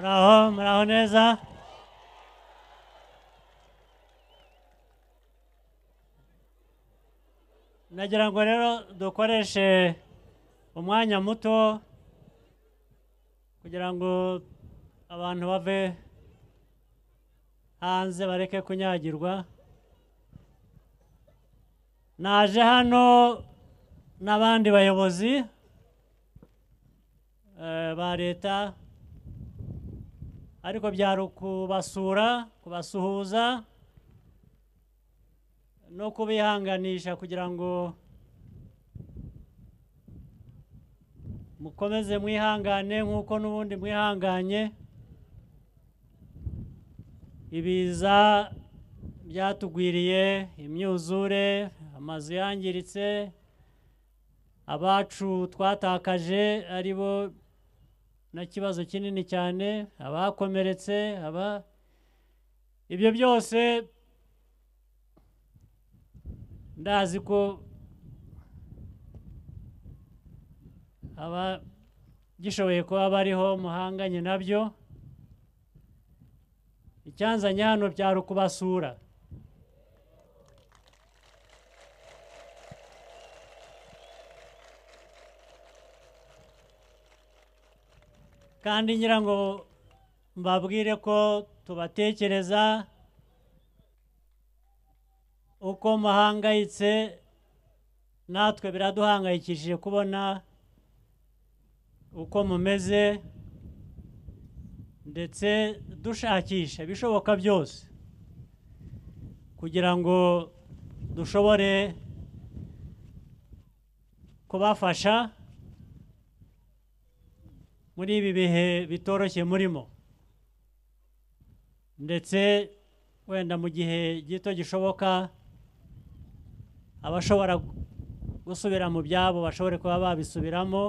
Bravo, bravo Neza. nagira ngo rero dukoreshe umwanya muto kugira ngo abantu bave hanze bareke kunyagirwa naje hano n'abandi bayobozi eh, ba leta ariko byari ukubasura kubasuhuza no kubihanganisha kugira ngo mukomeze mwihangane nk'uko n'ubundi mwihanganye ibiza byatugwiriye imyuzure amazu yangiritse abacu twatakaje ari bo n'ikibazo kinini cyane abakomeretse aba ibyo byose ndazi ko aba gishoboye kuba bariho muhanganye nabyo icyanzanye hano byari ukubasura kandi ngira ngo mbabwire ko tubatekereza uko muhangayitse natwe biraduhangayikishije kubona uko mumeze ndetse dushakisha ibishoboka byose kugira ngo dushobore kubafasha muri bihe bitoroshye murimo ndetse wenda mu gihe gito gishoboka abashobora gusubira mu byabo bashobore kuba babisubiramo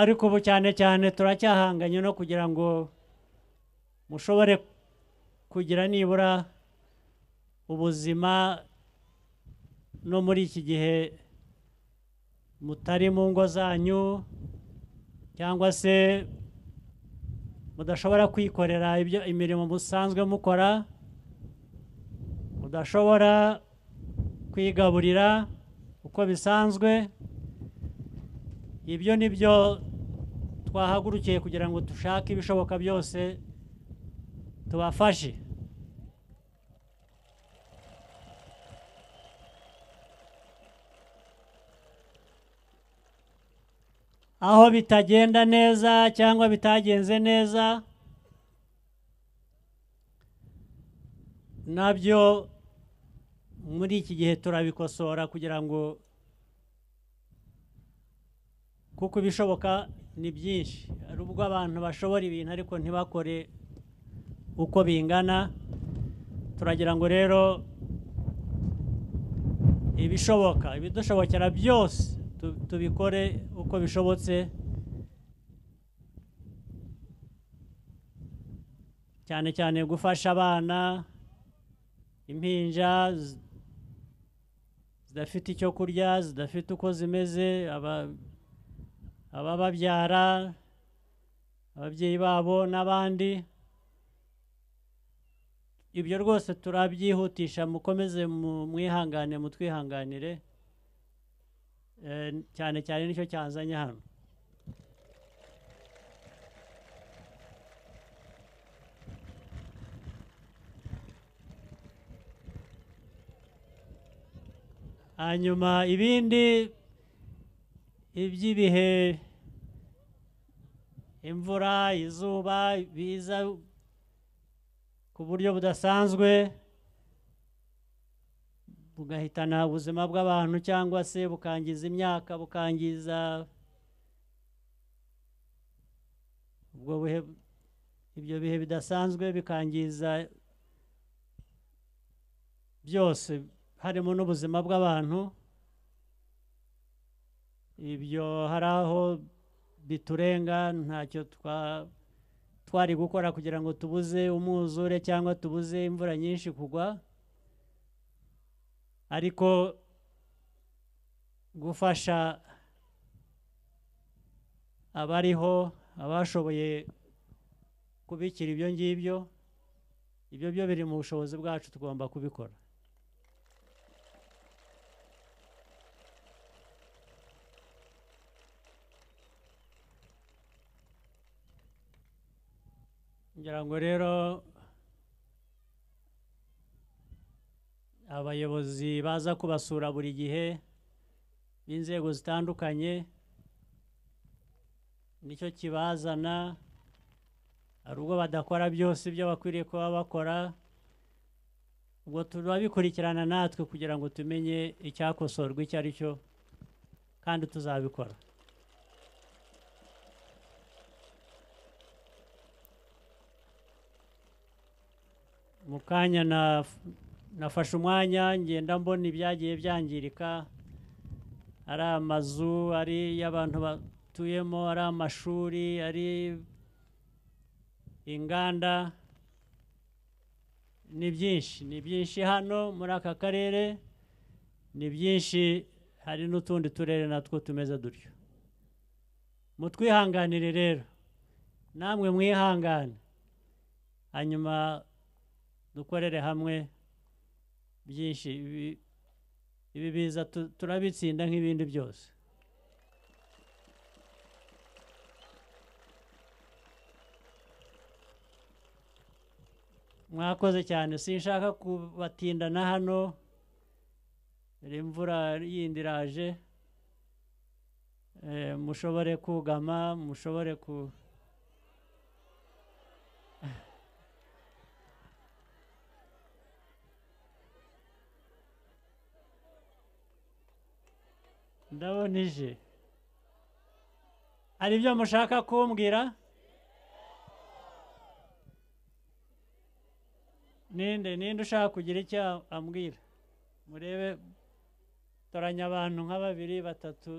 ariko ubu cyane cyane turacyahanganye no kugira ngo mushobore kugira nibura ubuzima no muri iki gihe mutari mu ngo zanyu cyangwa se mudashobora kwikorera ibyo imirimo musanzwe mukora mudashobora kwigaburira uko bisanzwe ibyo ni byo twahagurukiye kugira ngo dushake ibishoboka byose tubafashe aho bitagenda neza cyangwa bitagenze neza nabyo muri iki gihe turabikosora kugira ngo kuko ibishoboka ni byinshi hari ubwo abantu bashobora ibintu ariko ntibakore uko bingana turagira ngo rero ibishoboka ibidushobokera byose tubikore uko bishobotse cyane cyane gufasha abana impinja zidafite icyo kurya zidafite uko zimeze abababyara ababyeyi babo n'abandi ibyo rwose turabyihutisha mukomeze mwihangane mutwihanganire eh, cyane cyane nicyo cyanzanye hano hanyuma ibindi iby'ibihe imvura izuba biza ku buryo budasanzwe bugahitana ubuzima bw'abantu cyangwa se bukangiza imyaka bukangiza ubwo buhe ibyo bihe bidasanzwe bikangiza byose harimo n'ubuzima bw'abantu ibyo hari aho biturenga ntacyo twa twari gukora kugira ngo tubuze umwuzure cyangwa tubuze imvura nyinshi kugwa ariko gufasha abariho abashoboye kubikira ibyo ngibyo ibyo byo biri mu bushobozi bwacu tugomba kubikora ngira ngo rero abayobozi baza kubasura buri gihe b'inzego zitandukanye nicyo kibazana hari ubwo badakora byose ibyo bakwiriye kuba bakora ubwo turabikurikirana natwe kugira ngo tumenye icyakosorwa icyo ari cyo kandi tuzabikora mu kanya nafashe umwanya ngenda mbona ibyagiye byangirika ari amazu ari y'abantu batuyemo ari amashuri ari inganda ni byinshi ni byinshi hano muri aka karere ni byinshi hari n'utundi turere natwo tumeze dutyo mutwihanganire rero namwe mwihangane hanyuma dukorere hamwe byinshi ibi biza turabitsinda nk'ibindi byose mwakoze cyane sinshaka kubatindana hano imvura yindi iraje eh, mushobore kugama mushobore ku ndabona ije hari ibyo mushaka kumbwira ninde ninde ushaka kugira icyo ambwira murebe toranya abantu nka babiri batatu